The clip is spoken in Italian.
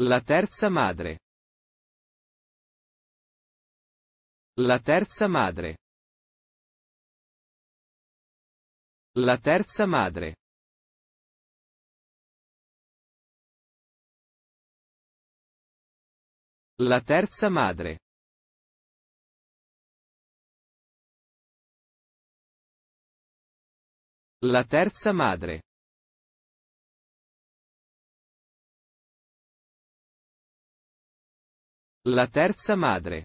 La terza madre. La terza madre. La terza madre. La terza madre. La terza madre. La terza madre